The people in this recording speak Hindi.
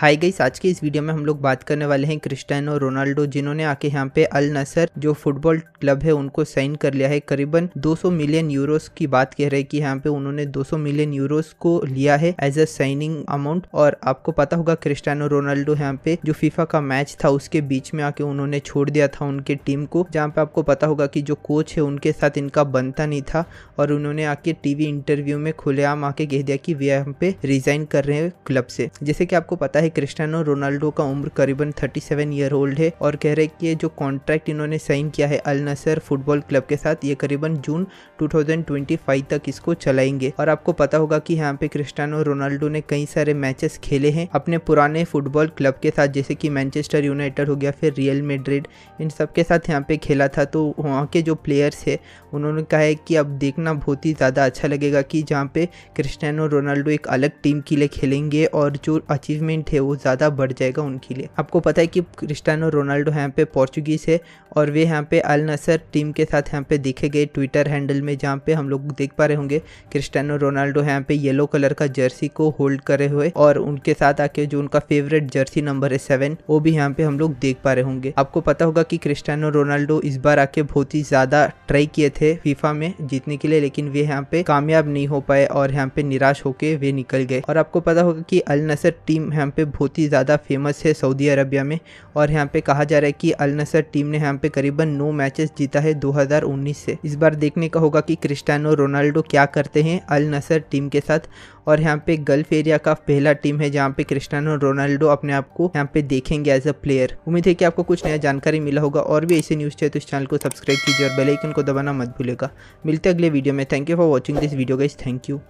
हाय गई आज के इस वीडियो में हम लोग बात करने वाले हैं क्रिस्टियानो रोनाल्डो जिन्होंने आके यहाँ पे अल नसर जो फुटबॉल क्लब है उनको साइन कर लिया है करीबन 200 मिलियन यूरोस की बात कह रहे हैं कि यहाँ पे उन्होंने 200 मिलियन यूरोस को लिया है एज अ साइनिंग अमाउंट और आपको पता होगा क्रिस्टियानो रोनाल्डो यहाँ पे जो फीफा का मैच था उसके बीच में आके उन्होंने छोड़ दिया था उनके टीम को जहाँ पे आपको पता होगा की जो कोच है उनके साथ इनका बनता नहीं था और उन्होंने आके टीवी इंटरव्यू में खुलेआम आके कह दिया कि वे यहाँ पे रिजाइन कर रहे हैं क्लब से जैसे की आपको पता है क्रिस्टानो रोनाल्डो का उम्र करीबन 37 ईयर ओल्ड है और कह रहे कि जो कॉन्ट्रैक्ट इन्होंने साइन किया है अल नसर फुटबॉल क्लब के साथ ये करीबन जून 2025 तक इसको चलाएंगे और आपको पता होगा कि यहाँ पे क्रिस्टानो रोनाल्डो ने कई सारे मैचेस खेले हैं अपने पुराने फुटबॉल क्लब के साथ जैसे कि मैनचेस्टर यूनाइटेड हो गया फिर रियल मेड्रिड इन सब के साथ यहाँ पे खेला था तो वहाँ के जो प्लेयर्स है उन्होंने कहा है कि अब देखना बहुत ही ज़्यादा अच्छा लगेगा कि जहाँ पे क्रिस्टियानो रोनाल्डो एक अलग टीम के लिए खेलेंगे और जो अचीवमेंट है है वो ज़्यादा बढ़ जाएगा उनके लिए आपको पता है कि क्रिस्टानो रोनाल्डो यहाँ पे पोर्चुगीज है और वे यहाँ पे अल नसर टीम के साथ यहाँ पे देखे गए ट्विटर हैंडल में जहाँ पे हम लोग देख पा रहे होंगे क्रिस्टानो रोनाल्डो यहाँ पे येलो कलर का जर्सी को होल्ड करे हुए और उनके साथ आके जो उनका फेवरेट जर्सी नंबर है सेवन वो भी यहाँ पे हम लोग देख पा रहे होंगे आपको पता होगा कि क्रिस्टानो रोनाल्डो इस बार आके बहुत ही ज़्यादा ट्राई किए थे फीफा में जीतने के लिए लेकिन वे यहाँ पे कामयाब नहीं हो पाए और यहाँ पे निराश होके वे निकल गए और आपको पता होगा कि अल नसर टीम यहाँ पे बहुत ही ज़्यादा फेमस है सऊदी अरबिया में और यहाँ पे कहा जा रहा है कि अल नसर टीम ने यहाँ पे करीबन नौ मैचेस जीता है 2019 से इस बार देखने का होगा कि क्रिस्टानो रोनाल्डो क्या करते हैं अल नसर टीम के साथ और यहाँ पे गल्फ एरिया का पहला टीम है जहाँ पे क्रिस्टानो रोनाल्डो अपने आप को यहाँ पे देखेंगे एज अ प्लेयर उम्मीद है कि आपको कुछ नया जानकारी मिला होगा और भी ऐसे न्यूज़ चाहिए तो इस चैनल को सब्सक्राइब कीजिए और बेलाइकन को दबाना मत भूलेगा मिलते अगले वीडियो में thank you for watching this video guys thank you